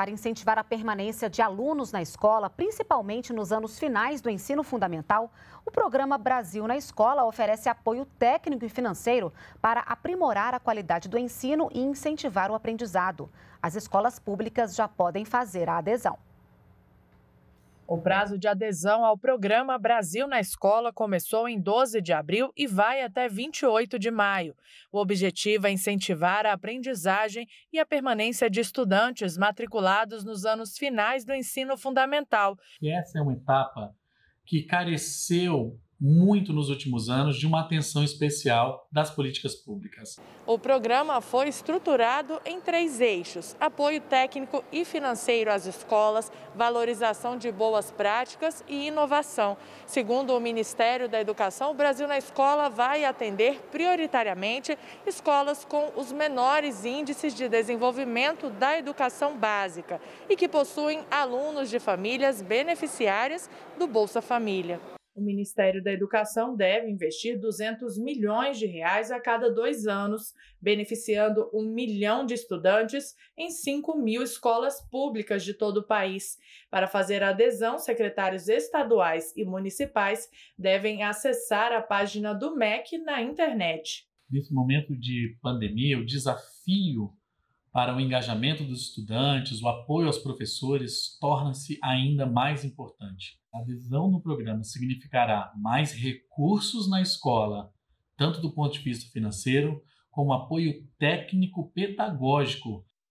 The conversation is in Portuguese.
para incentivar a permanência de alunos na escola, principalmente nos anos finais do ensino fundamental, o programa Brasil na Escola oferece apoio técnico e financeiro para aprimorar a qualidade do ensino e incentivar o aprendizado. As escolas públicas já podem fazer a adesão. O prazo de adesão ao programa Brasil na Escola começou em 12 de abril e vai até 28 de maio. O objetivo é incentivar a aprendizagem e a permanência de estudantes matriculados nos anos finais do ensino fundamental. E essa é uma etapa que careceu muito nos últimos anos de uma atenção especial das políticas públicas. O programa foi estruturado em três eixos: apoio técnico e financeiro às escolas, valorização de boas práticas e inovação. Segundo o Ministério da Educação, o Brasil na Escola vai atender prioritariamente escolas com os menores índices de desenvolvimento da educação básica e que possuem alunos de famílias beneficiárias do Bolsa Família. O Ministério da Educação deve investir 200 milhões de reais a cada dois anos, beneficiando um milhão de estudantes em 5 mil escolas públicas de todo o país. Para fazer a adesão, secretários estaduais e municipais devem acessar a página do MEC na internet. Nesse momento de pandemia, o desafio para o engajamento dos estudantes, o apoio aos professores torna-se ainda mais importante. A adesão no programa significará mais recursos na escola, tanto do ponto de vista financeiro, como apoio técnico-pedagógico